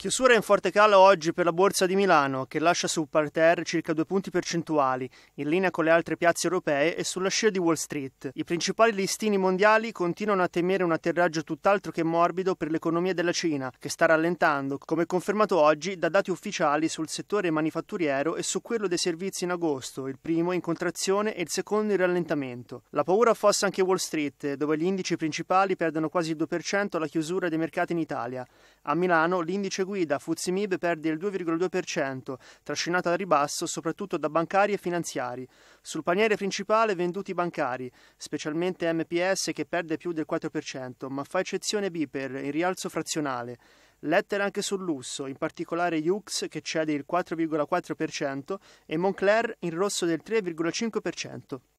Chiusura in forte calo oggi per la Borsa di Milano, che lascia su parterre circa due punti percentuali, in linea con le altre piazze europee e sulla scia di Wall Street. I principali listini mondiali continuano a temere un atterraggio tutt'altro che morbido per l'economia della Cina, che sta rallentando, come confermato oggi da dati ufficiali sul settore manifatturiero e su quello dei servizi in agosto, il primo in contrazione e il secondo in rallentamento. La paura fosse anche Wall Street, dove gli indici principali perdono quasi il 2% alla chiusura dei mercati in Italia. A Milano l'indice guida Fuzimib perde il 2,2%, trascinata al ribasso soprattutto da bancari e finanziari. Sul paniere principale venduti bancari, specialmente MPS che perde più del 4%, ma fa eccezione Biper in rialzo frazionale. Lettere anche sul lusso, in particolare Jux che cede il 4,4% e Moncler in rosso del 3,5%.